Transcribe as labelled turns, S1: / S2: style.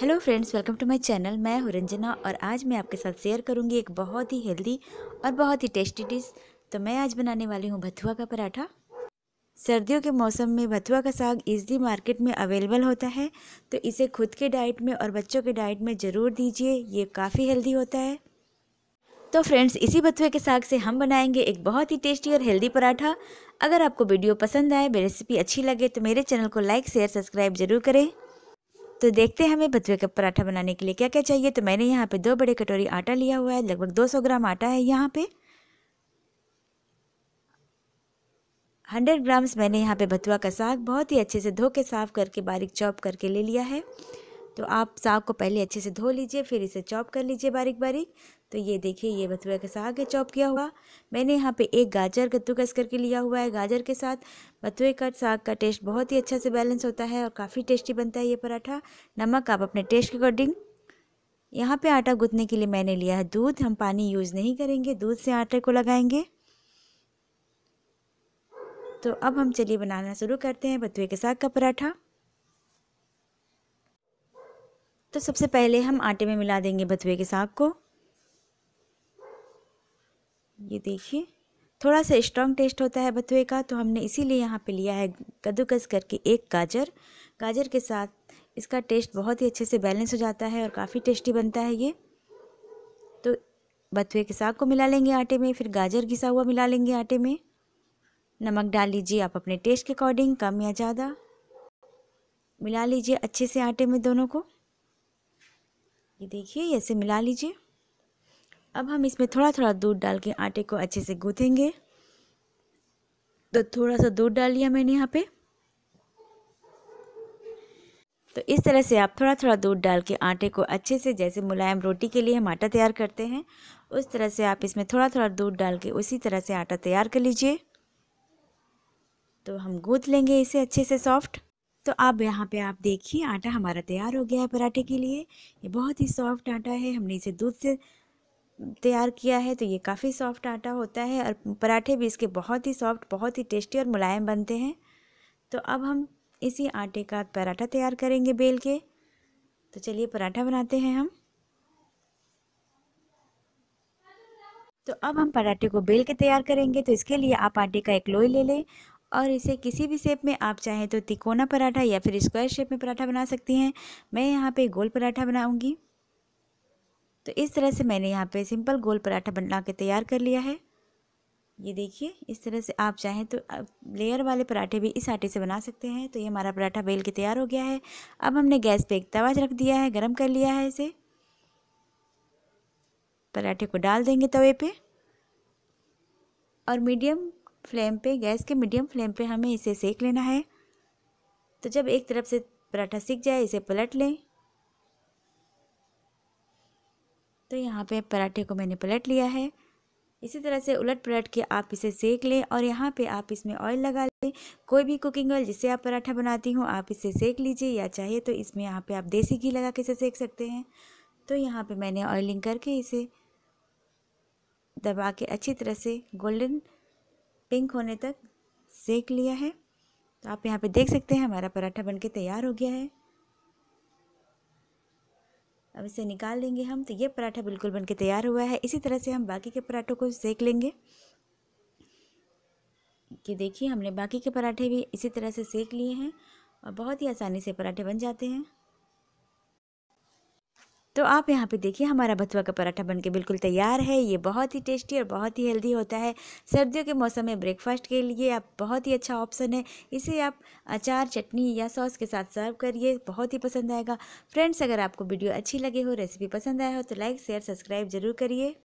S1: hello friends welcome to my channel मैं हूँ रंजना और आज मैं आपके साथ शेयर करूँगी एक बहुत ही हेल्दी और बहुत ही टेस्टी डिश तो मैं आज बनाने वाली हूँ भथुआ का पराठा सर्दियों के मौसम में भथुआ का साग इजली मार्केट में अवेलेबल होता है तो इसे खुद के डाइट में और बच्चों के डाइट में ज़रूर दीजिए ये काफ़ी हेल्दी होता है तो फ्रेंड्स इसी भथुए के साग से हम बनाएंगे एक बहुत ही टेस्टी और हेल्दी पराठा अगर आपको वीडियो पसंद आए रेसिपी अच्छी लगे तो मेरे चैनल को लाइक शेयर सब्सक्राइब जरूर करें तो देखते हैं हमें बथुए का पराठा बनाने के लिए क्या क्या चाहिए तो मैंने यहाँ पे दो बड़े कटोरी आटा लिया हुआ है लगभग 200 ग्राम आटा है यहाँ पे 100 ग्राम्स मैंने यहाँ पे बथुआ का साग बहुत ही अच्छे से धो के साफ करके बारीक चॉप करके ले लिया है तो आप साग को पहले अच्छे से धो लीजिए फिर इसे चॉप कर लीजिए बारीक बारीक तो ये देखिए ये बथुआ का साग है चॉप किया हुआ मैंने यहाँ पे एक गाजर कद्दूकस करके लिया हुआ है गाजर के साथ बथुए का साग का टेस्ट बहुत ही अच्छा से बैलेंस होता है और काफ़ी टेस्टी बनता है ये पराठा नमक आप अपने टेस्ट के अकॉर्डिंग यहाँ पे आटा गूँथने के लिए मैंने लिया है दूध हम पानी यूज़ नहीं करेंगे दूध से आटे को लगाएंगे तो अब हम चलिए बनाना शुरू करते हैं बथुए के साग का पराठा तो सबसे पहले हम आटे में मिला देंगे बथुए के साग को ये देखिए थोड़ा सा स्ट्रॉन्ग टेस्ट होता है बथुए का तो हमने इसीलिए यहाँ पे लिया है कद्दूकस करके एक गाजर गाजर के साथ इसका टेस्ट बहुत ही अच्छे से बैलेंस हो जाता है और काफ़ी टेस्टी बनता है ये तो बथुए के साग को मिला लेंगे आटे में फिर गाजर घिसा हुआ मिला लेंगे आटे में नमक डाल लीजिए आप अपने टेस्ट के अकॉर्डिंग कम या ज़्यादा मिला लीजिए अच्छे से आटे में दोनों को ये देखिए ऐसे मिला लीजिए अब हम इसमें थोड़ा थोड़ा दूध डाल के आटे को अच्छे से गूँथेंगे तो थोड़ा सा दूध डाल लिया मैंने यहाँ पे तो इस तरह से आप थोड़ा थोड़ा दूध डाल के आटे को अच्छे से जैसे मुलायम रोटी के लिए हम आटा तैयार करते हैं उस तरह से आप इसमें थोड़ा थोड़ा दूध डाल के उसी तरह से आटा तैयार कर लीजिए तो हम गूँथ लेंगे इसे अच्छे से सॉफ्ट तो अब यहाँ पे आप देखिए आटा हमारा तैयार हो गया है पराठे के लिए ये बहुत ही सॉफ्ट आटा है हमने इसे दूध से तैयार किया है तो ये काफ़ी सॉफ्ट आटा होता है और पराठे भी इसके बहुत ही सॉफ्ट बहुत ही टेस्टी और मुलायम बनते हैं तो अब हम इसी आटे का पराठा तैयार करेंगे बेल के तो चलिए पराठा बनाते हैं हम तो अब हम पराठे को बेल के तैयार करेंगे तो इसके लिए आप आटे का एक लोई ले लें और इसे किसी भी शेप में आप चाहें तो तिकोना पराठा या फिर स्क्वायर शेप में पराठा बना सकती हैं मैं यहाँ पे गोल पराठा बनाऊँगी तो इस तरह से मैंने यहाँ पे सिंपल गोल पराठा बना के तैयार कर लिया है ये देखिए इस तरह से आप चाहें तो लेयर वाले पराठे भी इस आटे से बना सकते हैं तो ये हमारा पराठा बेल के तैयार हो गया है अब हमने गैस पर एक तवा रख दिया है गर्म कर लिया है इसे पराठे को डाल देंगे तवे पर और मीडियम फ्लेम पे गैस के मीडियम फ्लेम पे हमें इसे सेक लेना है तो जब एक तरफ से पराठा सीख जाए इसे पलट लें तो यहाँ पे पराठे को मैंने पलट लिया है इसी तरह से उलट पलट के आप इसे सेक लें और यहाँ पे आप इसमें ऑयल लगा लें कोई भी कुकिंग ऑयल जिससे आप पराठा बनाती हो आप इसे सेक लीजिए या चाहिए तो इसमें यहाँ पे आप देसी घी लगा के इसे सेक सकते हैं तो यहाँ पे मैंने ऑयलिंग करके इसे दबा के अच्छी तरह से गोल्डन पिंक होने तक सेक लिया है तो आप यहाँ पे देख सकते हैं हमारा पराठा बनके तैयार हो गया है अब इसे निकाल लेंगे हम तो ये पराठा बिल्कुल बनके तैयार हुआ है इसी तरह से हम बाकी के पराठों को सेक लेंगे कि देखिए हमने बाकी के पराठे भी इसी तरह से सेक लिए हैं और बहुत ही आसानी से पराठे बन जाते हैं तो आप यहाँ पे देखिए हमारा भथुआ का पराठा बनके बिल्कुल तैयार है ये बहुत ही टेस्टी और बहुत ही हेल्दी होता है सर्दियों के मौसम में ब्रेकफास्ट के लिए आप बहुत ही अच्छा ऑप्शन है इसे आप अचार चटनी या सॉस के साथ सर्व करिए बहुत ही पसंद आएगा फ्रेंड्स अगर आपको वीडियो अच्छी लगी हो रेसिपी पसंद आया हो तो लाइक शेयर सब्सक्राइब जरूर करिए